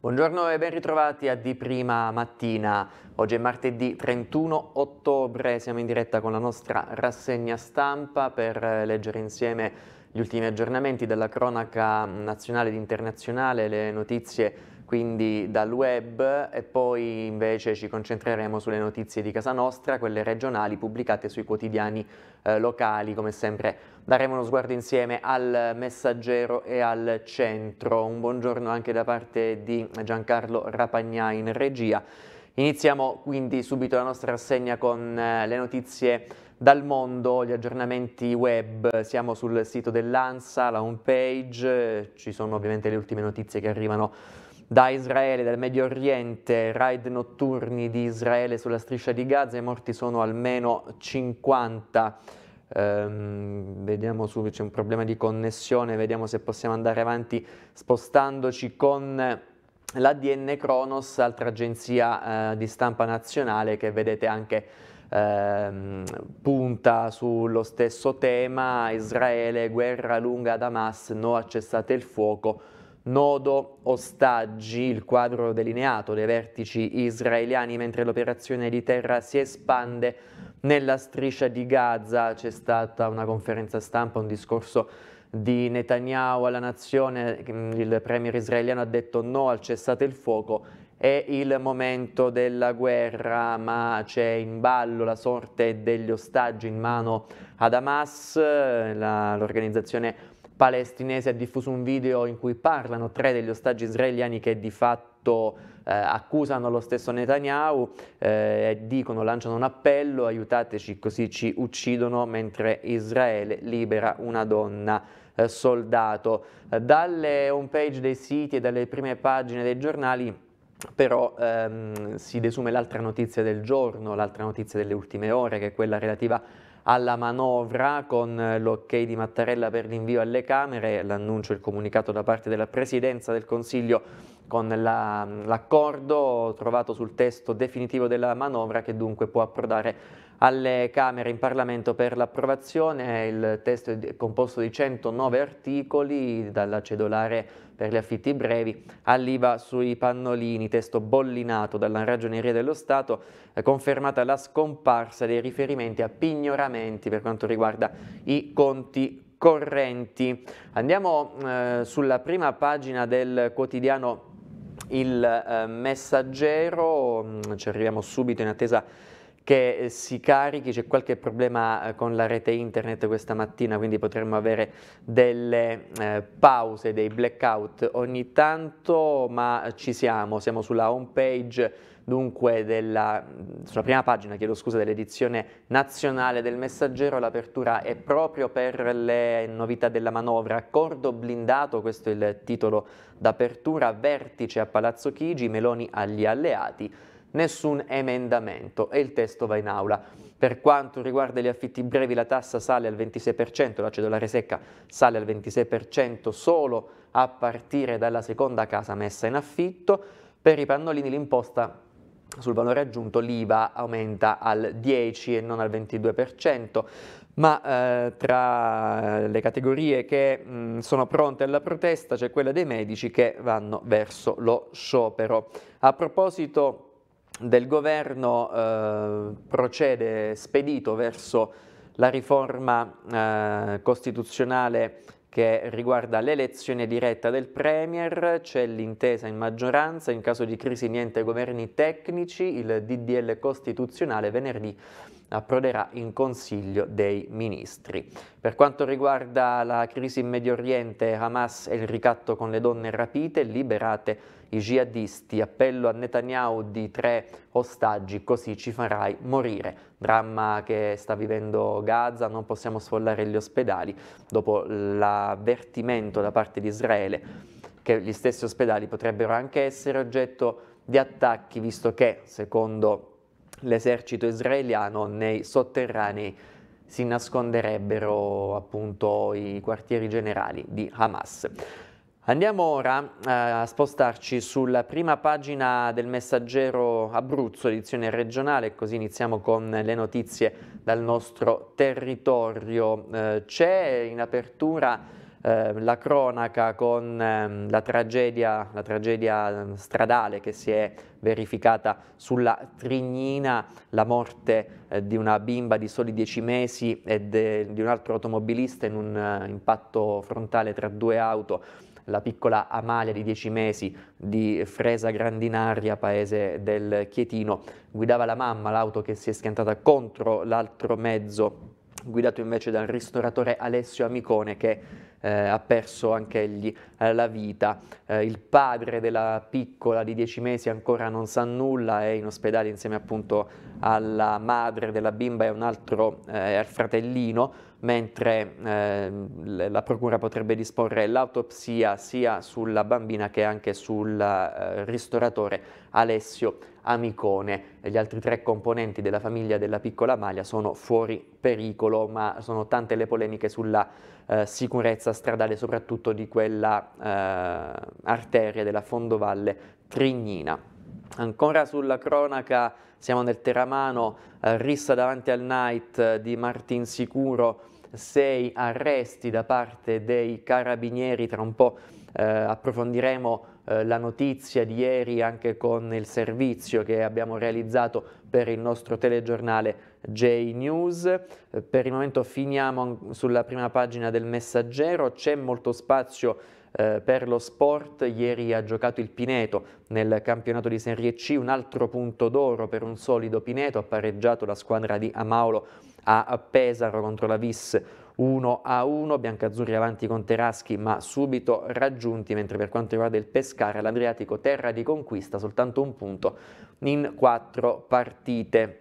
Buongiorno e ben ritrovati a Di Prima Mattina. Oggi è martedì 31 ottobre, siamo in diretta con la nostra rassegna stampa per eh, leggere insieme gli ultimi aggiornamenti della cronaca mm, nazionale ed internazionale, le notizie quindi dal web e poi invece ci concentreremo sulle notizie di casa nostra, quelle regionali pubblicate sui quotidiani eh, locali, come sempre daremo uno sguardo insieme al Messaggero e al Centro. Un buongiorno anche da parte di Giancarlo Rapagnà in regia. Iniziamo quindi subito la nostra rassegna con eh, le notizie dal mondo, gli aggiornamenti web, siamo sul sito dell'ANSA, la homepage, eh, ci sono ovviamente le ultime notizie che arrivano da Israele, dal Medio Oriente, raid notturni di Israele sulla striscia di Gaza, i morti sono almeno 50. Ehm, vediamo subito, c'è un problema di connessione, vediamo se possiamo andare avanti spostandoci con l'ADN Kronos, altra agenzia eh, di stampa nazionale che vedete anche Ehm, punta sullo stesso tema, Israele, guerra lunga ad Hamas, no a cessate il fuoco, nodo ostaggi, il quadro delineato dei vertici israeliani, mentre l'operazione di terra si espande nella striscia di Gaza. C'è stata una conferenza stampa, un discorso di Netanyahu alla nazione, il premier israeliano ha detto no al cessate il fuoco è il momento della guerra, ma c'è in ballo la sorte degli ostaggi in mano ad Hamas, l'organizzazione palestinese ha diffuso un video in cui parlano tre degli ostaggi israeliani che di fatto eh, accusano lo stesso Netanyahu eh, e dicono, lanciano un appello, aiutateci così ci uccidono mentre Israele libera una donna eh, soldato. Dalle homepage dei siti e dalle prime pagine dei giornali però ehm, si desume l'altra notizia del giorno, l'altra notizia delle ultime ore, che è quella relativa a alla manovra con l'ok di Mattarella per l'invio alle Camere, l'annuncio e il comunicato da parte della Presidenza del Consiglio con l'accordo la, trovato sul testo definitivo della manovra che dunque può approdare alle Camere in Parlamento per l'approvazione. Il testo è composto di 109 articoli, dalla cedolare per gli affitti brevi, all'IVA sui pannolini, testo bollinato dalla Ragioneria dello Stato, eh, confermata la scomparsa dei riferimenti a pignoramenti per quanto riguarda i conti correnti. Andiamo eh, sulla prima pagina del quotidiano Il eh, Messaggero, mm, ci arriviamo subito in attesa che eh, si carichi, c'è qualche problema eh, con la rete internet questa mattina, quindi potremmo avere delle eh, pause, dei blackout ogni tanto, ma ci siamo, siamo sulla home page dunque della, sulla prima pagina, chiedo scusa, dell'edizione nazionale del Messaggero, l'apertura è proprio per le novità della manovra. Accordo blindato, questo è il titolo d'apertura, vertice a Palazzo Chigi, Meloni agli alleati, nessun emendamento e il testo va in aula. Per quanto riguarda gli affitti brevi la tassa sale al 26%, la cedolare secca sale al 26% solo a partire dalla seconda casa messa in affitto, per i pannolini l'imposta sul valore aggiunto l'IVA aumenta al 10 e non al 22%, ma eh, tra le categorie che mh, mm, sono pronte alla protesta c'è quella dei medici che vanno verso lo sciopero. A proposito del governo eh, procede spedito verso la riforma eh, costituzionale che riguarda l'elezione diretta del Premier, c'è l'intesa in maggioranza, in caso di crisi niente governi tecnici, il DDL costituzionale venerdì approderà in Consiglio dei Ministri. Per quanto riguarda la crisi in Medio Oriente, Hamas e il ricatto con le donne rapite, liberate i jihadisti, appello a Netanyahu di tre ostaggi, così ci farai morire. Dramma che sta vivendo Gaza, non possiamo sfollare gli ospedali, dopo l'avvertimento da parte di Israele che gli stessi ospedali potrebbero anche essere oggetto di attacchi, visto che, secondo l'esercito israeliano, nei sotterranei si nasconderebbero appunto i quartieri generali di Hamas. Andiamo ora eh, a spostarci sulla prima pagina del messaggero Abruzzo, edizione regionale, così iniziamo con le notizie dal nostro territorio. Eh, c'è in apertura eh, la cronaca con ehm, la tragedia, la tragedia ehm, stradale che si è verificata sulla Trignina, la morte di una bimba di soli 10 mesi e di un altro automobilista in un impatto frontale tra due auto la piccola Amalia di 10 mesi di Fresa Grandinaria, paese del Chietino. Guidava la mamma l'auto che si è schiantata contro l'altro mezzo guidato invece dal ristoratore Alessio Amicone che eh, ha perso anch'egli eh, la vita. Eh, il padre della piccola di 10 mesi ancora non sa nulla, è in ospedale insieme appunto alla madre della bimba e un altro eh, al fratellino, mentre ehm, la procura potrebbe disporre l'autopsia sia sulla bambina che anche sul eh, ristoratore Alessio amicone. Gli altri tre componenti della famiglia della piccola maglia sono fuori pericolo, ma sono tante le polemiche sulla eh, sicurezza stradale, soprattutto di quella eh, arteria della fondovalle Trignina. Ancora sulla cronaca siamo nel Teramano, eh, rissa davanti al night eh, di Martin Sicuro, sei arresti da parte dei carabinieri, tra un po' eh, approfondiremo eh, la notizia di ieri anche con il servizio che abbiamo realizzato per il nostro telegiornale J-News. Eh, per il momento finiamo sulla prima pagina del messaggero, c'è molto spazio eh, per lo sport, ieri ha giocato il Pineto nel campionato di Serie C, un altro punto d'oro per un solido Pineto, ha pareggiato la squadra di Amaolo a Pesaro contro la Vis 1 a 1, Biancazzurri avanti con Teraschi ma subito raggiunti, mentre per quanto riguarda il Pescara l'Adriatico terra di conquista, soltanto un punto in quattro partite.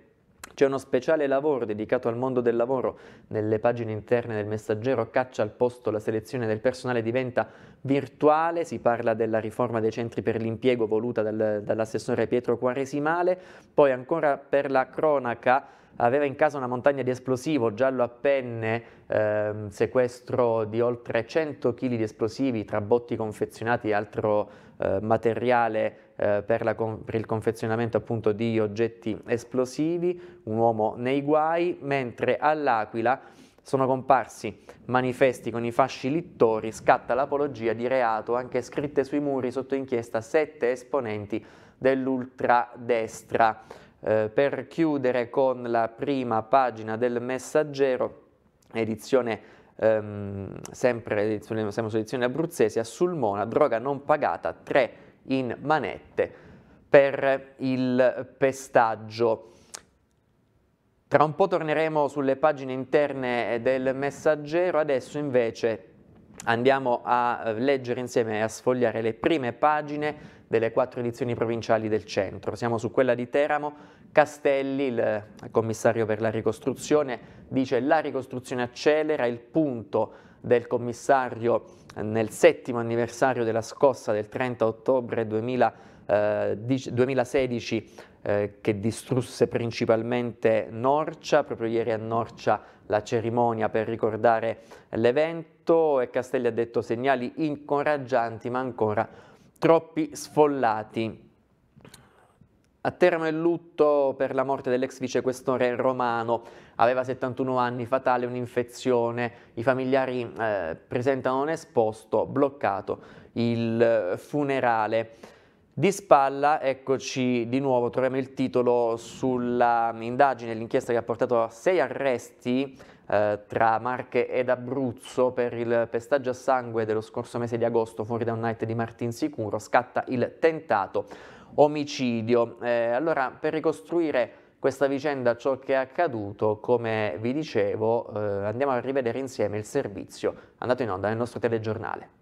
C'è uno speciale lavoro dedicato al mondo del lavoro. Nelle pagine interne del messaggero caccia al posto la selezione del personale diventa virtuale, si parla della riforma dei centri per l'impiego voluta dal, dall'assessore Pietro Quaresimale, poi ancora per la cronaca aveva in casa una montagna di esplosivo, giallo a penne, ehm, sequestro di oltre 100 kg di esplosivi tra botti confezionati e altro eh, materiale eh, per, con- per, il confezionamento appunto di oggetti esplosivi, un uomo nei guai, mentre all'Aquila sono comparsi manifesti con i fasci littori, scatta l'apologia di reato, anche scritte sui muri sotto inchiesta sette esponenti dell'ultradestra. Eh, per chiudere con la prima pagina del Messaggero, edizione ehm, sempre edizione, siamo sull'edizione abruzzese, a Sulmona, droga non pagata, 3 in manette per il pestaggio. Tra un po' torneremo sulle pagine interne del Messaggero, adesso invece andiamo a leggere insieme e a sfogliare le prime pagine delle quattro edizioni provinciali del centro. Siamo su quella di Teramo, Castelli, il commissario per la ricostruzione, dice la ricostruzione accelera, il punto del commissario eh, nel settimo anniversario della scossa del 30 ottobre 2000, eh, 2016 eh, che distrusse principalmente Norcia, proprio ieri a Norcia la cerimonia per ricordare l'evento e Castelli ha detto segnali incoraggianti ma ancora troppi sfollati. A Teramo è lutto per la morte dell'ex vicequestore romano, aveva 71 anni, fatale un'infezione, i familiari eh, presentano un esposto, bloccato il funerale. Di spalla, eccoci di nuovo, troviamo il titolo sulla indagine, l'inchiesta che ha portato a sei arresti eh, tra Marche ed Abruzzo per il pestaggio a sangue dello scorso mese di agosto fuori da un night di Martin Sicuro scatta il tentato omicidio. Eh, allora, per ricostruire questa vicenda, ciò che è accaduto, come vi dicevo, eh, andiamo a rivedere insieme il servizio andato in onda nel nostro telegiornale.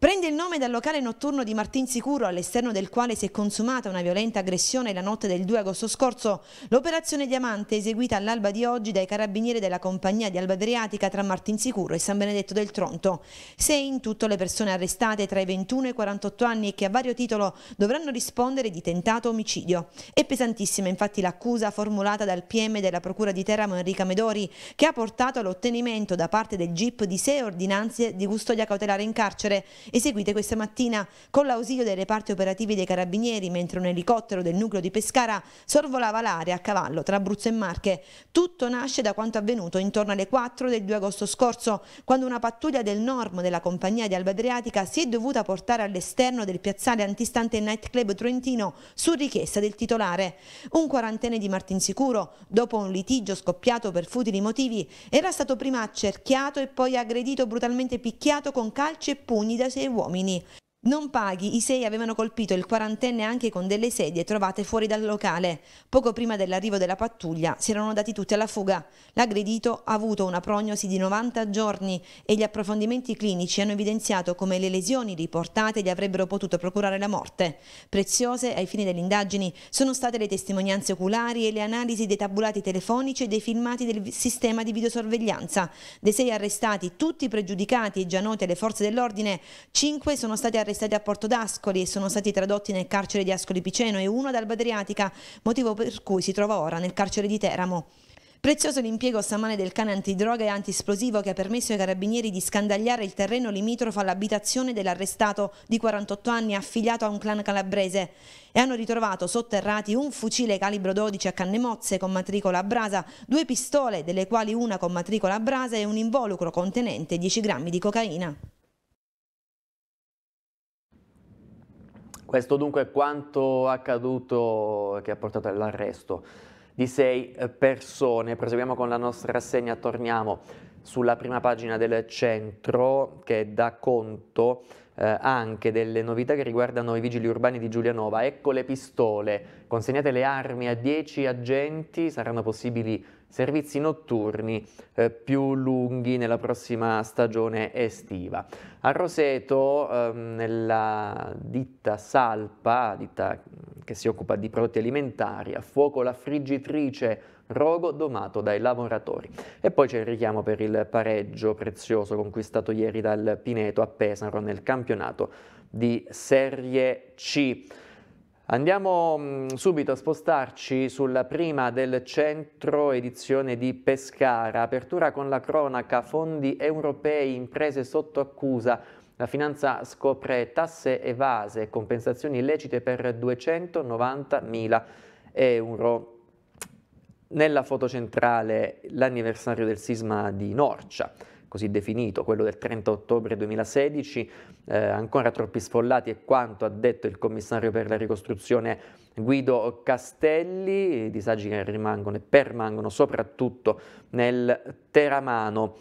Prende il nome dal locale notturno di Martin Sicuro, all'esterno del quale si è consumata una violenta aggressione la notte del 2 agosto scorso. L'operazione Diamante, eseguita all'alba di oggi dai carabinieri della compagnia di Alba Adriatica tra Martin Sicuro e San Benedetto del Tronto. Sei in tutto le persone arrestate tra i 21 e i 48 anni e che a vario titolo dovranno rispondere di tentato omicidio. È pesantissima infatti l'accusa formulata dal PM della Procura di Teramo Enrica Medori, che ha portato all'ottenimento da parte del GIP di sei ordinanze di custodia cautelare in carcere eseguite questa mattina con l'ausilio dei reparti operativi dei carabinieri mentre un elicottero del nucleo di Pescara sorvolava l'area a cavallo tra Abruzzo e Marche. Tutto nasce da quanto avvenuto intorno alle 4 del 2 agosto scorso quando una pattuglia del Norm della compagnia di Alba Adriatica si è dovuta portare all'esterno del piazzale antistante nightclub Trentino su richiesta del titolare. Un quarantenne di Martinsicuro, dopo un litigio scoppiato per futili motivi, era stato prima accerchiato e poi aggredito brutalmente picchiato con calci e pugni da 我明呢。Non paghi, i sei avevano colpito il quarantenne anche con delle sedie trovate fuori dal locale. Poco prima dell'arrivo della pattuglia si erano dati tutti alla fuga. L'aggredito ha avuto una prognosi di 90 giorni e gli approfondimenti clinici hanno evidenziato come le lesioni riportate gli avrebbero potuto procurare la morte. Preziose ai fini delle indagini sono state le testimonianze oculari e le analisi dei tabulati telefonici e dei filmati del sistema di videosorveglianza. Dei sei arrestati, tutti pregiudicati e già noti alle forze dell'ordine, cinque sono stati arrestati arrestati a Porto d'Ascoli e sono stati tradotti nel carcere di Ascoli Piceno e uno ad Alba Adriatica, motivo per cui si trova ora nel carcere di Teramo. Prezioso l'impiego stamane del cane antidroga e antisplosivo che ha permesso ai carabinieri di scandagliare il terreno limitrofo all'abitazione dell'arrestato di 48 anni affiliato a un clan calabrese e hanno ritrovato sotterrati un fucile calibro 12 a canne mozze con matricola a brasa, due pistole delle quali una con matricola a brasa e un involucro contenente 10 grammi di cocaina. Questo dunque è quanto accaduto che ha portato all'arresto di sei eh, persone. Proseguiamo con la nostra rassegna, torniamo sulla prima pagina del centro che dà conto eh, anche delle novità che riguardano i vigili urbani di Giulianova. Ecco le pistole, consegnate le armi a 10 agenti, saranno possibili servizi notturni eh, più lunghi nella prossima stagione estiva. A Roseto, eh, nella ditta Salpa, ditta che si occupa di prodotti alimentari, a fuoco la friggitrice rogo domato dai lavoratori. E poi c'è il richiamo per il pareggio prezioso conquistato ieri dal Pineto a Pesaro nel campionato di Serie C. Andiamo mm, subito a spostarci sulla prima del centro edizione di Pescara, apertura con la cronaca, fondi europei, imprese sotto accusa, la finanza scopre tasse evase e compensazioni illecite per 290 mila euro nella foto centrale l'anniversario del sisma di Norcia, così definito, quello del 30 ottobre 2016, eh, ancora troppi sfollati è quanto ha detto il commissario per la ricostruzione Guido Castelli, i disagi che rimangono e permangono soprattutto nel Teramano.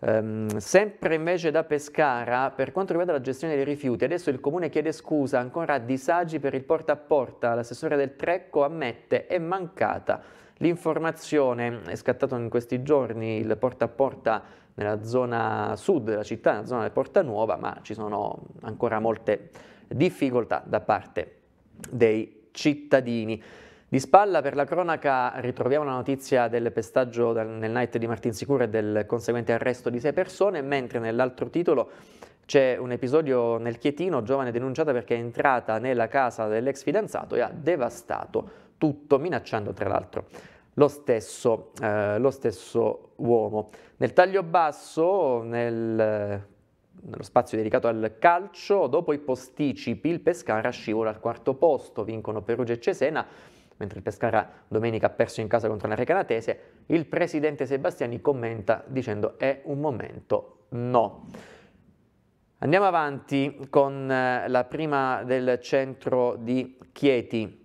Um, sempre invece da Pescara, per quanto riguarda la gestione dei rifiuti, adesso il comune chiede scusa ancora a disagi per il porta a porta, l'assessore del Trecco ammette è mancata L'informazione è scattato in questi giorni il porta a porta nella zona sud della città, nella zona di Porta Nuova, ma ci sono ancora molte difficoltà da parte dei cittadini. Di spalla per la cronaca ritroviamo la notizia del pestaggio nel night di Martinsicuro e del conseguente arresto di sei persone, mentre nell'altro titolo c'è un episodio nel Chietino, giovane denunciata perché è entrata nella casa dell'ex fidanzato e ha devastato tutto, minacciando tra l'altro lo stesso, eh, lo stesso uomo. Nel taglio basso, nel nello spazio dedicato al calcio, dopo i posticipi il Pescara scivola al quarto posto, vincono Perugia e Cesena, mentre il Pescara domenica ha perso in casa contro la Recanatese, il presidente Sebastiani commenta dicendo è un momento no. Andiamo avanti con eh, la prima del centro di Chieti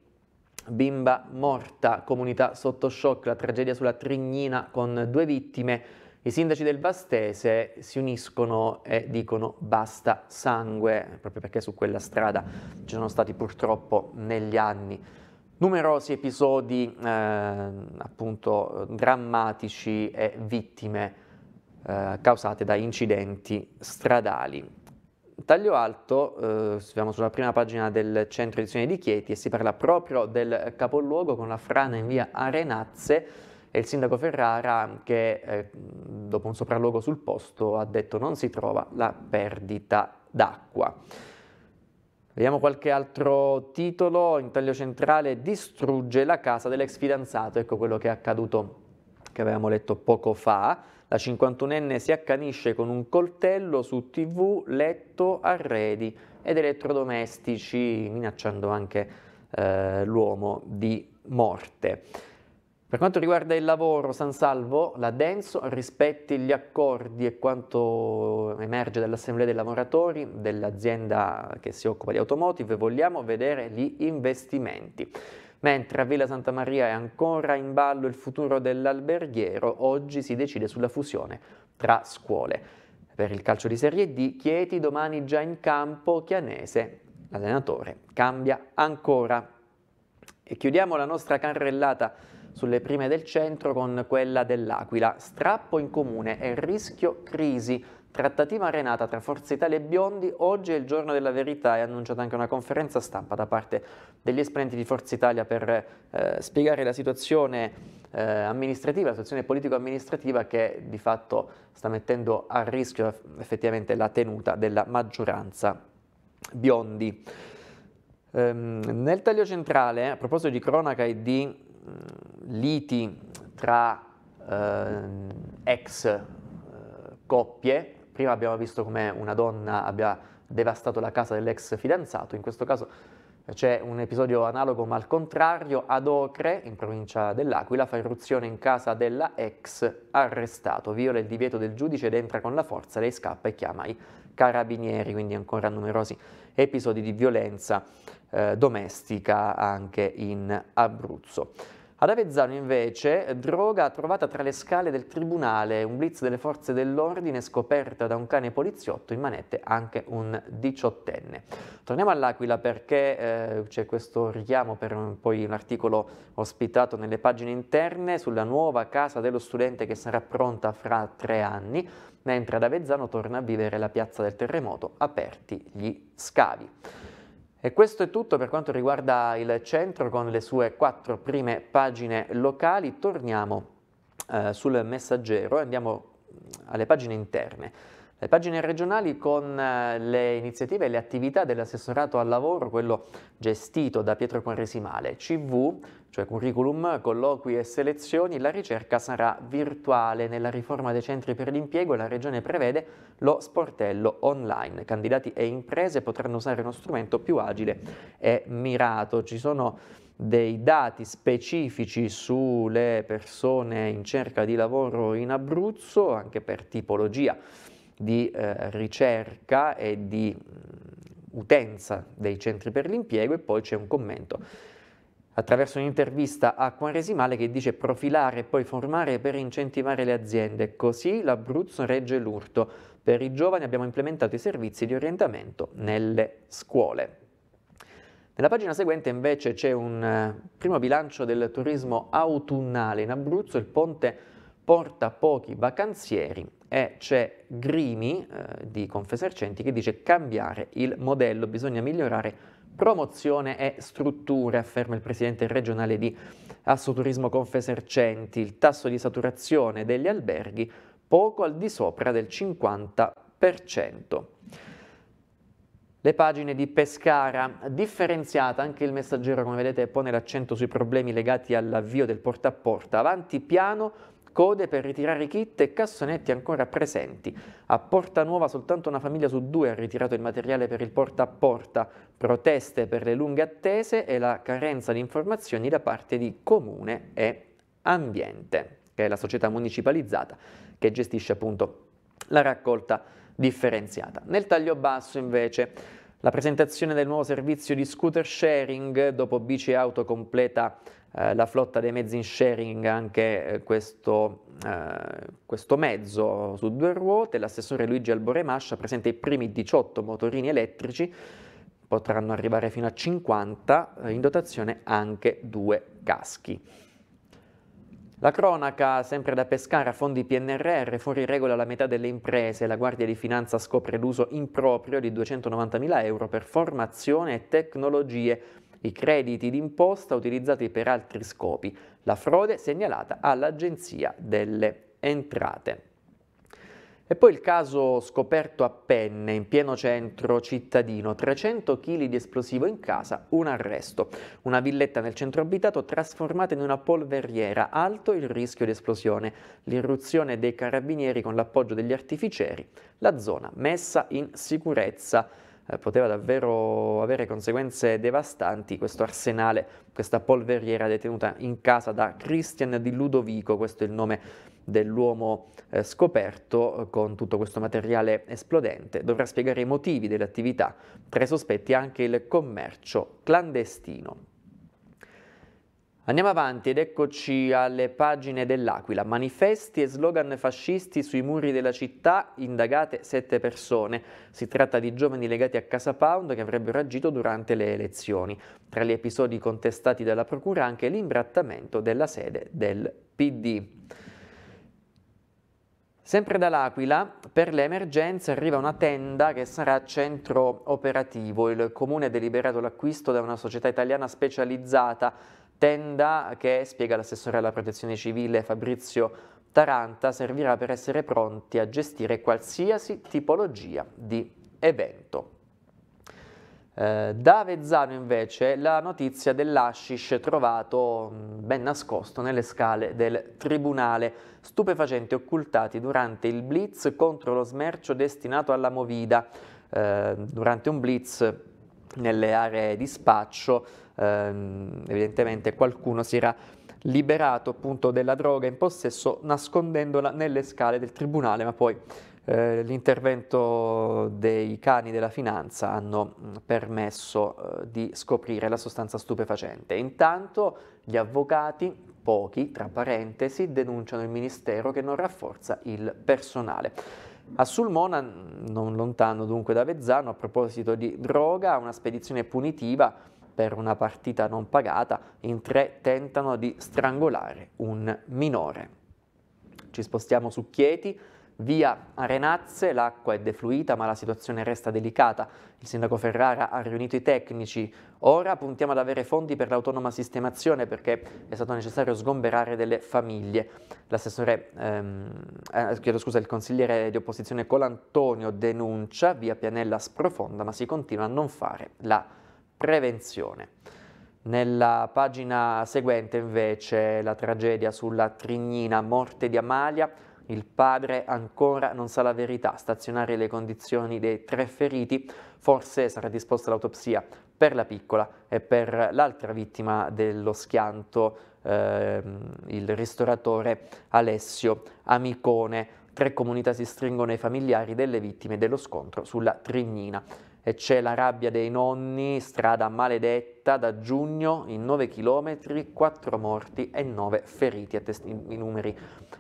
bimba morta, comunità sotto shock, la tragedia sulla Trignina con due vittime. I sindaci del Vastese si uniscono e dicono basta sangue, proprio perché su quella strada ci sono stati purtroppo negli anni numerosi episodi eh, appunto drammatici e vittime eh, causate da incidenti stradali. Taglio alto, eh, siamo sulla prima pagina del centro edizione di Chieti e si parla proprio del capoluogo con la frana in via Arenazze e il sindaco Ferrara che eh, dopo un sopralluogo sul posto ha detto non si trova la perdita d'acqua. Vediamo qualche altro titolo, in taglio centrale distrugge la casa dell'ex fidanzato, ecco quello che è accaduto che avevamo letto poco fa. La 51enne si accanisce con un coltello su tv, letto, arredi ed elettrodomestici, minacciando anche eh, l'uomo di morte. Per quanto riguarda il lavoro, San Salvo, la Denso rispetti gli accordi e quanto emerge dall'Assemblea dei lavoratori dell'azienda che si occupa di automotive, vogliamo vedere gli investimenti. Mentre a Villa Santa Maria è ancora in ballo il futuro dell'alberghiero, oggi si decide sulla fusione tra scuole. Per il calcio di Serie D, Chieti domani già in campo, Chianese, l'allenatore, cambia ancora. E chiudiamo la nostra carrellata sulle prime del centro con quella dell'Aquila. Strappo in comune e rischio crisi Trattativa arenata tra Forza Italia e Biondi, oggi è il giorno della verità, è annunciata anche una conferenza stampa da parte degli esponenti di Forza Italia per eh, spiegare la situazione eh, amministrativa, la situazione politico-amministrativa che di fatto sta mettendo a rischio effettivamente la tenuta della maggioranza Biondi. Ehm, nel taglio centrale, a proposito di cronaca e di mh, mm, liti tra eh, ex eh, coppie, prima abbiamo visto come una donna abbia devastato la casa dell'ex fidanzato, in questo caso eh, c'è un episodio analogo ma al contrario, ad Ocre, in provincia dell'Aquila, fa irruzione in casa della ex arrestato, viola il divieto del giudice ed entra con la forza, lei scappa e chiama i carabinieri, quindi ancora numerosi episodi di violenza eh, domestica anche in Abruzzo. Ad Avezzano invece, droga trovata tra le scale del tribunale, un blitz delle forze dell'ordine scoperta da un cane poliziotto, in manette anche un diciottenne. Torniamo all'Aquila perché eh, c'è questo richiamo per un, poi un articolo ospitato nelle pagine interne sulla nuova casa dello studente che sarà pronta fra tre anni, mentre ad Avezzano torna a vivere la piazza del terremoto, aperti gli scavi. E questo è tutto per quanto riguarda il centro con le sue quattro prime pagine locali. Torniamo eh, sul messaggero e andiamo alle pagine interne. Le pagine regionali con eh, le iniziative e le attività dell'assessorato al lavoro, quello gestito da Pietro Quaresimale, CV, cioè curriculum, colloqui e selezioni, la ricerca sarà virtuale. Nella riforma dei centri per l'impiego la Regione prevede lo sportello online. Candidati e imprese potranno usare uno strumento più agile e mirato. Ci sono dei dati specifici sulle persone in cerca di lavoro in Abruzzo, anche per tipologia di eh, ricerca e di mm, utenza dei centri per l'impiego e poi c'è un commento attraverso un'intervista a Quaresimale che dice profilare e poi formare per incentivare le aziende, così l'Abruzzo regge l'urto. Per i giovani abbiamo implementato i servizi di orientamento nelle scuole. Nella pagina seguente invece c'è un eh, primo bilancio del turismo autunnale in Abruzzo, il ponte porta pochi vacanzieri e c'è Grimi eh, di Confesercenti che dice cambiare il modello, bisogna migliorare promozione e strutture, afferma il presidente regionale di Assoturismo Confesercenti. Il tasso di saturazione degli alberghi poco al di sopra del 50%. Le pagine di Pescara, differenziata, anche il messaggero come vedete pone l'accento sui problemi legati all'avvio del porta a porta, avanti piano code per ritirare kit e cassonetti ancora presenti. A Porta Nuova soltanto una famiglia su due ha ritirato il materiale per il porta a porta, proteste per le lunghe attese e la carenza di informazioni da parte di Comune e Ambiente, che è la società municipalizzata che gestisce appunto la raccolta differenziata. Nel taglio basso invece la presentazione del nuovo servizio di scooter sharing dopo bici e auto completa eh, la flotta dei mezzi in sharing anche eh, questo, eh, questo, mezzo su due ruote, l'assessore Luigi Alboremascia presenta i primi 18 motorini elettrici, potranno arrivare fino a 50, eh, in dotazione anche due caschi. La cronaca, sempre da Pescara, fondi PNRR, fuori regola la metà delle imprese, la Guardia di Finanza scopre l'uso improprio di 290.000 euro per formazione e tecnologie i crediti d'imposta utilizzati per altri scopi, la frode segnalata all'Agenzia delle Entrate. E poi il caso scoperto a Penne, in pieno centro cittadino, 300 kg di esplosivo in casa, un arresto. Una villetta nel centro abitato trasformata in una polveriera, alto il rischio di esplosione, l'irruzione dei carabinieri con l'appoggio degli artificieri, la zona messa in sicurezza eh, poteva davvero avere conseguenze devastanti questo arsenale, questa polveriera detenuta in casa da Christian di Ludovico, questo è il nome dell'uomo eh, scoperto eh, con tutto questo materiale esplodente. Dovrà spiegare i motivi dell'attività, tra i sospetti anche il commercio clandestino. Andiamo avanti ed eccoci alle pagine dell'Aquila. Manifesti e slogan fascisti sui muri della città, indagate sette persone. Si tratta di giovani legati a Casa Pound che avrebbero agito durante le elezioni. Tra gli episodi contestati dalla procura anche l'imbrattamento della sede del PD. Sempre dall'Aquila, per le emergenze arriva una tenda che sarà centro operativo. Il comune ha deliberato l'acquisto da una società italiana specializzata Tenda che, spiega l'assessore alla protezione civile Fabrizio Taranta, servirà per essere pronti a gestire qualsiasi tipologia di evento. Eh, da Avezzano invece la notizia dell'ashish trovato mm, ben nascosto nelle scale del tribunale, stupefacenti occultati durante il blitz contro lo smercio destinato alla Movida. Eh, durante un blitz nelle aree di spaccio, ehm, evidentemente qualcuno si era liberato appunto della droga in possesso nascondendola nelle scale del tribunale, ma poi eh, l'intervento dei cani della finanza hanno mm, permesso eh, di scoprire la sostanza stupefacente. Intanto gli avvocati, pochi tra parentesi, denunciano il Ministero che non rafforza il personale. A Sulmona, non lontano dunque da Vezzano, a proposito di droga, una spedizione punitiva per una partita non pagata, in tre tentano di strangolare un minore. Ci spostiamo su Chieti, Via Arenazze l'acqua è defluita ma la situazione resta delicata. Il sindaco Ferrara ha riunito i tecnici. Ora puntiamo ad avere fondi per l'autonoma sistemazione perché è stato necessario sgomberare delle famiglie. L'assessore, ehm, eh, chiedo scusa, il consigliere di opposizione Colantonio denuncia via Pianella sprofonda ma si continua a non fare la prevenzione. Nella pagina seguente invece la tragedia sulla Trignina, morte di Amalia, il padre ancora non sa la verità, stazionare le condizioni dei tre feriti, forse sarà disposta l'autopsia per la piccola e per l'altra vittima dello schianto, ehm, il ristoratore Alessio Amicone. Tre comunità si stringono ai familiari delle vittime dello scontro sulla Trignina e c'è la rabbia dei nonni, strada maledetta da giugno in 9 km, 4 morti e 9 feriti, i numeri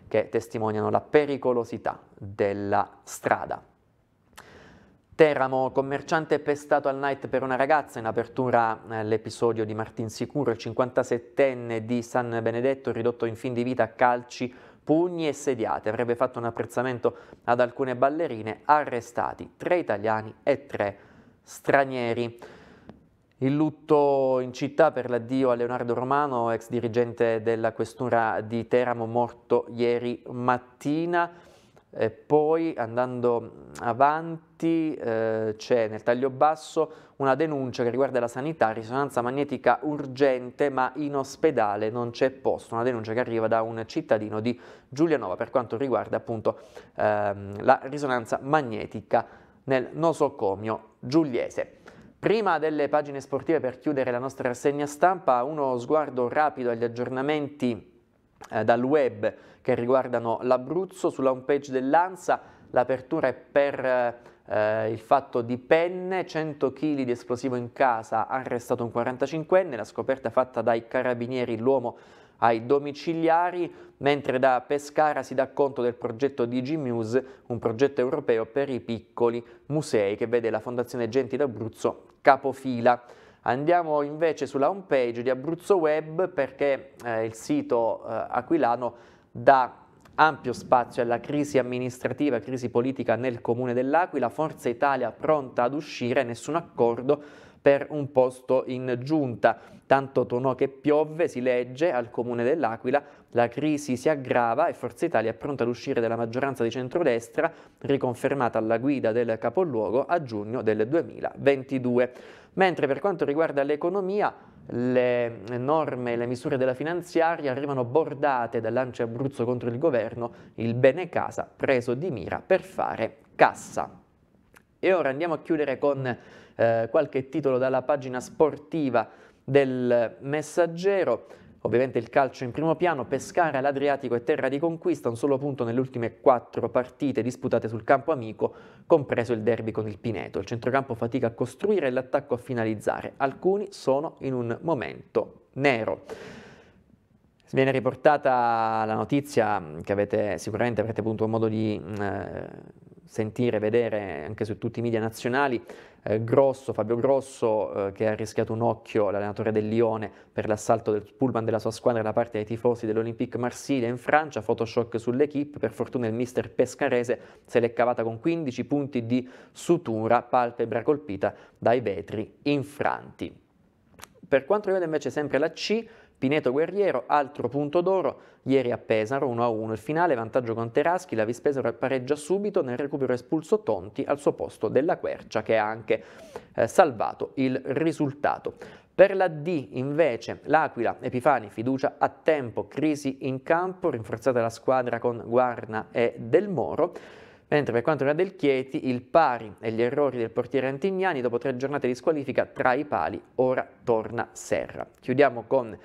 che testimoniano la pericolosità della strada. Teramo, commerciante pestato al night per una ragazza, in apertura all'episodio eh, di Martin Sicuro, il 57enne di San Benedetto, ridotto in fin di vita a calci pugni e sediate. Avrebbe fatto un apprezzamento ad alcune ballerine, arrestati tre italiani e tre stranieri. Il lutto in città per l'addio a Leonardo Romano, ex dirigente della questura di Teramo, morto ieri mattina. E poi andando avanti eh, c'è nel taglio basso una denuncia che riguarda la sanità, risonanza magnetica urgente ma in ospedale non c'è posto, una denuncia che arriva da un cittadino di Giulianova per quanto riguarda appunto ehm, la risonanza magnetica nel nosocomio giuliese. Prima delle pagine sportive per chiudere la nostra rassegna stampa, uno sguardo rapido agli aggiornamenti eh, dal web che riguardano l'Abruzzo. Sulla homepage dell'ANSA l'apertura è per eh, il fatto di penne, 100 kg di esplosivo in casa, arrestato un 45enne, la scoperta fatta dai carabinieri, l'uomo ai domiciliari, mentre da Pescara si dà conto del progetto DigiMuse, un progetto europeo per i piccoli musei che vede la Fondazione Genti d'Abruzzo capofila. Andiamo invece sulla home page di Abruzzo Web perché eh, il sito eh, aquilano dà ampio spazio alla crisi amministrativa, crisi politica nel comune dell'Aquila, Forza Italia pronta ad uscire, nessun accordo, per un posto in giunta. Tanto tonò che piove, si legge al comune dell'Aquila, la crisi si aggrava e Forza Italia è pronta ad uscire dalla maggioranza di centrodestra, riconfermata alla guida del capoluogo a giugno del 2022. Mentre per quanto riguarda l'economia, le norme e le misure della finanziaria arrivano bordate dal lancio Abruzzo contro il governo, il bene casa preso di mira per fare cassa. E ora andiamo a chiudere con eh, qualche titolo dalla pagina sportiva del Messaggero. Ovviamente il calcio in primo piano, Pescara, l'Adriatico e terra di conquista, un solo punto nelle ultime quattro partite disputate sul campo amico, compreso il derby con il Pineto. Il centrocampo fatica a costruire e l'attacco a finalizzare. Alcuni sono in un momento nero. Viene riportata la notizia che avete, sicuramente avrete avuto modo di mm, eh, sentire, vedere anche su tutti i media nazionali, eh, Grosso, Fabio Grosso eh, che ha rischiato un occhio l'allenatore del Lione per l'assalto del pullman della sua squadra da parte dei tifosi dell'Olympique Marsiglia in Francia, Photoshop sull'equipe, per fortuna il mister pescarese se l'è cavata con 15 punti di sutura, palpebra colpita dai vetri infranti. Per quanto riguarda invece sempre la C, Pineto Guerriero, altro punto d'oro, ieri a Pesaro 1-1, il finale vantaggio con Teraschi, la Vispesaro pareggia subito, nel recupero espulso Tonti al suo posto della Quercia che ha anche eh, salvato il risultato. Per la D invece l'Aquila, Epifani, fiducia a tempo, crisi in campo, rinforzata la squadra con Guarna e Del Moro. Mentre per quanto riguarda il Chieti, il pari e gli errori del portiere Antignani dopo tre giornate di squalifica tra i pali, ora torna Serra. Chiudiamo con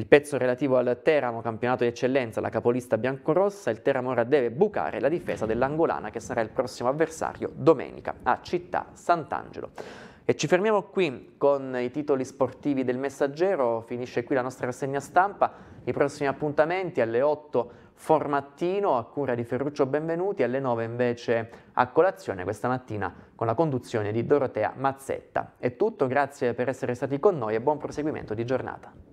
il pezzo relativo al Teramo, campionato di eccellenza, la capolista biancorossa, il Teramo ora deve bucare la difesa dell'Angolana che sarà il prossimo avversario domenica a Città Sant'Angelo. E ci fermiamo qui con i titoli sportivi del Messaggero, finisce qui la nostra rassegna stampa, i prossimi appuntamenti alle 8 formattino a cura di Ferruccio Benvenuti, alle 9 invece a colazione questa mattina con la conduzione di Dorotea Mazzetta. È tutto, grazie per essere stati con noi e buon proseguimento di giornata.